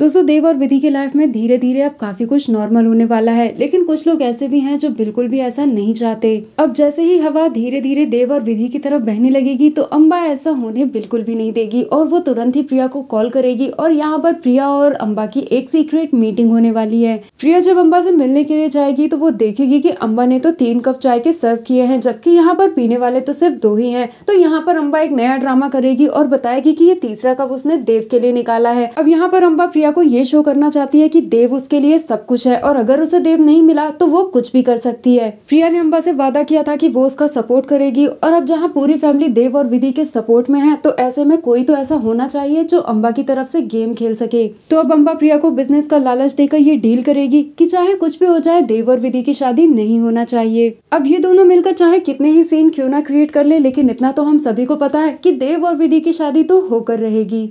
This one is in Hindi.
दोस्तों देव और विधि के लाइफ में धीरे धीरे अब काफी कुछ नॉर्मल होने वाला है लेकिन कुछ लोग ऐसे भी हैं जो बिल्कुल भी ऐसा नहीं चाहते अब जैसे ही हवा धीरे धीरे देव और विधि की तरफ बहने लगेगी तो अम्बा ऐसा होने बिल्कुल भी नहीं देगी और वो तुरंत ही प्रिया को कॉल करेगी और यहाँ पर प्रिया और अम्बा की एक सीक्रेट मीटिंग होने वाली है प्रिया जब अम्बा से मिलने के लिए जाएगी तो वो देखेगी की अम्बा ने तो तीन कप चाय के सर्व किए हैं जबकि यहाँ पर पीने वाले तो सिर्फ दो ही है तो यहाँ पर अम्बा एक नया ड्रामा करेगी और बताएगी की ये तीसरा कप उसने देव के लिए निकाला है अब यहाँ पर अम्बा प्रिया मीरा को ये शो करना चाहती है कि देव उसके लिए सब कुछ है और अगर उसे देव नहीं मिला तो वो कुछ भी कर सकती है प्रिया ने अम्बा से वादा किया था कि वो उसका सपोर्ट करेगी और अब जहाँ पूरी फैमिली देव और विधि के सपोर्ट में है तो ऐसे में कोई तो ऐसा होना चाहिए जो अम्बा की तरफ से गेम खेल सके तो अब अम्बा प्रिया को बिजनेस का लालच देकर ये डील करेगी की चाहे कुछ भी हो जाए देव और विधि की शादी नहीं होना चाहिए अब ये दोनों मिलकर चाहे कितने ही सीन क्यों ना क्रिएट कर ले लेकिन इतना तो हम सभी को पता है कि देव और विधि की शादी तो होकर रहेगी